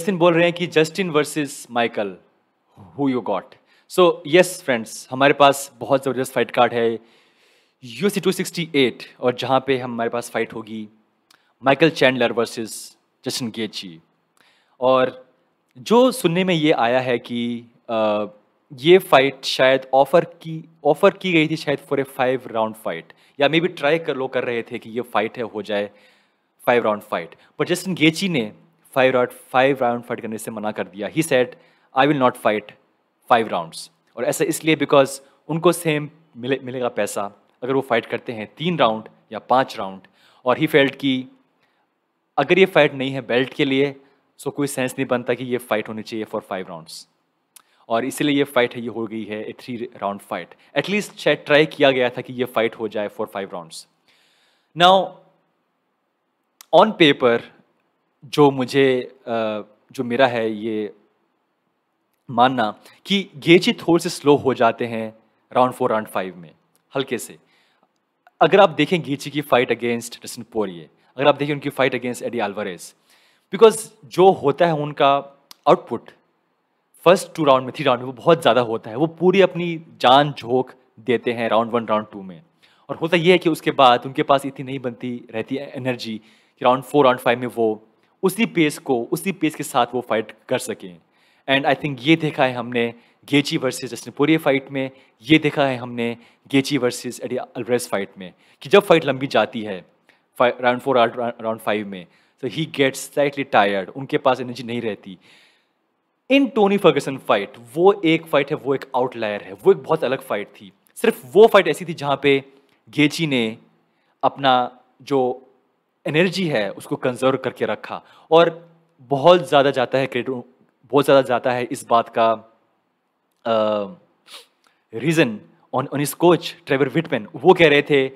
Justin बोल रहे हैं कि Justin versus Michael who you got so yes friends हमारे पास बहुत ज़बरदस्त फाइट कार्ड है UFC two sixty eight और जहाँ पे हमारे पास फाइट होगी Michael Chandler versus Justin Gaethje और जो सुनने में ये आया है कि आ, ये फाइट शायद ऑफर की ऑफर की गई थी शायद for a five round fight या मे बी ट्राई कर लोग कर रहे थे कि ये फाइट है हो जाए five round fight but Justin Gaethje ने five round five round fight करने से मना कर दिया he said I will not fight five rounds और ऐसा इसलिए बिकॉज उनको सेम मिले मिलेगा पैसा अगर वो फाइट करते हैं तीन राउंड या पाँच राउंड और ही फेल्ट कि अगर ये फाइट नहीं है बेल्ट के लिए सो कोई सेंस नहीं बनता कि ये फाइट होनी चाहिए फॉर फाइव राउंड्स और इसीलिए ये फाइट है ये हो गई है a three round fight at least शायद ट्राई किया गया था कि ये फाइट हो जाए for five rounds now on paper जो मुझे जो मेरा है ये मानना कि चीज थोड़े से स्लो हो जाते हैं राउंड फोर राउंड फाइव में हल्के से अगर आप देखें गेची की फाइट अगेंस्ट रसन पोरिए अगर आप देखें उनकी fight against Eddie Alvarez because जो होता है उनका आउटपुट फर्स्ट टू राउंड में थ्री राउंड में वो बहुत ज़्यादा होता है वो पूरी अपनी जान झोंक देते हैं राउंड वन राउंड टू में और होता यह है कि उसके बाद उनके पास इतनी नहीं बनती रहती है एनर्जी कि राउंड फोर राउंड फाइव में वो उसी पेस को उसी पेस के साथ वो फाइट कर सकें एंड आई थिंक ये देखा है हमने Gaethje versus Justin Poirier fight में ये देखा है हमने Gaethje versus Eddie Alvarez fight में कि जब फाइट लंबी जाती है राउंड फोर राउंड फाइव में तो ही गेट्स स्लाइटली टायर्ड उनके पास एनर्जी नहीं रहती इन टोनी फर्गसन फाइट वो एक फाइट है वो एक आउटलायर है वो एक बहुत अलग फाइट थी सिर्फ वो फाइट ऐसी थी जहाँ पे गेची ने अपना जो एनर्जी है उसको कंजर्व करके रखा और बहुत ज़्यादा जाता है क्रेडिट बहुत ज़्यादा जाता है इस बात का रीज़न ऑन ऑन इस कोच ट्रेवर विटमैन वो कह रहे थे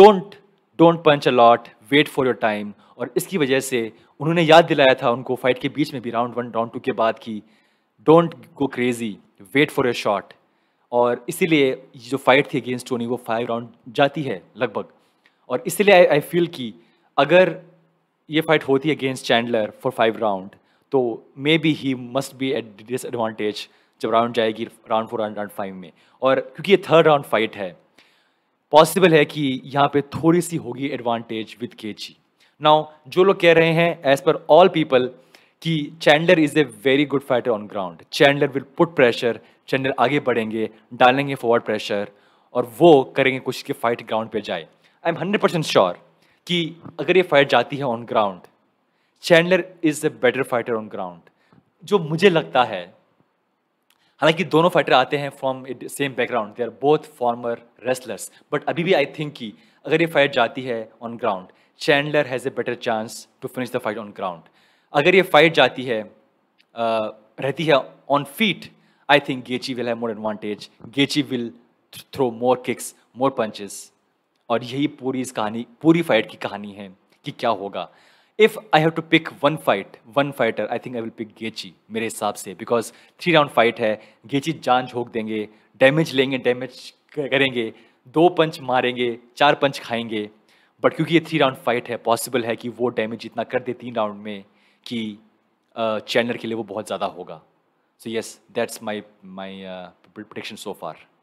don't don't punch a lot wait for your time और इसकी वजह से उन्होंने याद दिलाया था उनको फाइट के बीच में भी राउंड वन राउंड टू के बाद की don't go crazy wait for your shot और इसीलिए जो फाइट थी अगेंस्ट टोनी वो फाइव राउंड जाती है लगभग और इसीलिए आई आई फील की अगर ये फाइट होती है against Chandler for five round तो maybe he must be at disadvantage जब राउंड जाएगी round four round round five में और क्योंकि ये थर्ड राउंड फाइट है पॉसिबल है कि यहाँ पे थोड़ी सी होगी एडवांटेज विद के जी नाउ जो लोग कह रहे हैं एज पर ऑल पीपल कि Chandler is a very good fighter on ground Chandler will put pressure Chandler आगे बढ़ेंगे डालेंगे फॉरवर्ड प्रेशर और वो करेंगे कुछ के फाइट ग्राउंड पे जाए I am hundred percent sure कि अगर ये फाइट जाती है on ground Chandler is a better fighter on ground जो मुझे लगता है हालांकि दोनों फाइटर आते हैं from same background they are both former wrestlers but अभी भी आई थिंक कि अगर ये फाइट जाती है on ground Chandler has a better chance to finish the fight on ground अगर ये फाइट जाती है uh, रहती है on feet I think Gaethje will have more advantage Gaethje will throw more kicks more punches और यही पूरी इस कहानी पूरी फाइट की कहानी है कि क्या होगा if I have to pick one fight one fighter I think I will pick Gaethje मेरे हिसाब से बिकॉज थ्री राउंड फाइट है गेची जान झोंक देंगे डैमेज लेंगे डैमेज करेंगे दो पंच मारेंगे चार पंच खाएंगे बट क्योंकि ये थ्री राउंड फाइट है पॉसिबल है कि वो डैमेज इतना कर दे तीन राउंड में कि चैनल के लिए वो बहुत ज़्यादा होगा so yes that's my my protection so far